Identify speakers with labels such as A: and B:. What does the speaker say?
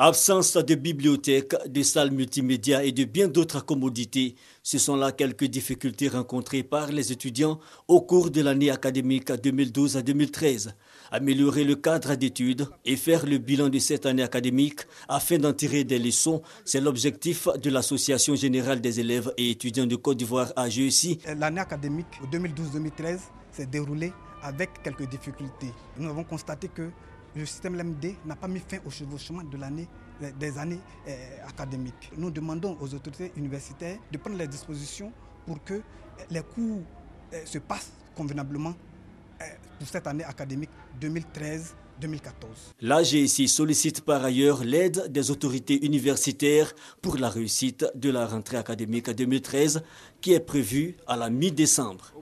A: Absence de bibliothèque, de salles multimédia et de bien d'autres commodités, ce sont là quelques difficultés rencontrées par les étudiants au cours de l'année académique 2012 2013. Améliorer le cadre d'études et faire le bilan de cette année académique afin d'en tirer des leçons, c'est l'objectif de l'Association générale des élèves et étudiants de Côte d'Ivoire à GECI.
B: L'année académique 2012-2013 s'est déroulée avec quelques difficultés. Nous avons constaté que le système LMD n'a pas mis fin au chevauchement euh, des années euh, académiques. Nous demandons aux autorités universitaires de prendre les dispositions pour que euh, les cours se passent convenablement pour cette année académique 2013. 2014.
A: La sollicite par ailleurs l'aide des autorités universitaires pour la réussite de la rentrée académique 2013 qui est prévue à la mi-décembre.